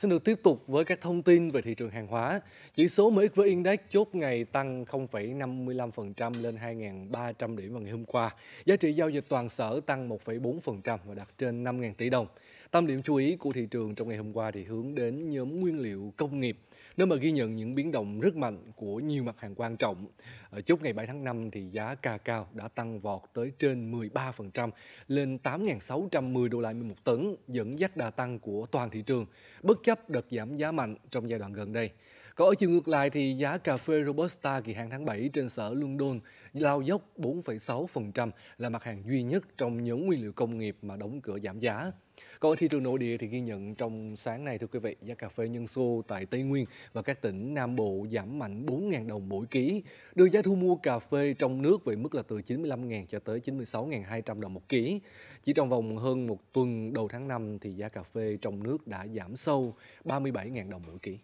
Xin được tiếp tục với các thông tin về thị trường hàng hóa. Chỉ số MXV Index chốt ngày tăng 0,55% lên 2.300 điểm vào ngày hôm qua. Giá trị giao dịch toàn sở tăng 1,4% và đạt trên 5.000 tỷ đồng. Tâm điểm chú ý của thị trường trong ngày hôm qua thì hướng đến nhóm nguyên liệu công nghiệp, nơi mà ghi nhận những biến động rất mạnh của nhiều mặt hàng quan trọng. Ở chốt ngày 7 tháng 5 thì giá ca cao đã tăng vọt tới trên 13% lên 8.610 đô la Mỹ một tấn, dẫn dắt đà tăng của toàn thị trường. Bất chấp chấp đợt giảm giá mạnh trong giai đoạn gần đây. Còn ở chiều ngược lại thì giá cà phê Robusta kỳ hạn tháng 7 trên sở London lao dốc 4,6% là mặt hàng duy nhất trong nhóm nguyên liệu công nghiệp mà đóng cửa giảm giá. Còn ở thị trường nội địa thì ghi nhận trong sáng nay thưa quý vị, giá cà phê nhân xô tại Tây Nguyên và các tỉnh Nam Bộ giảm mạnh 4.000 đồng mỗi ký, đưa giá thu mua cà phê trong nước về mức là từ 95.000 cho tới 96.200 đồng một ký. Chỉ trong vòng hơn một tuần đầu tháng 5 thì giá cà phê trong nước đã giảm sâu 37.000 đồng mỗi ký.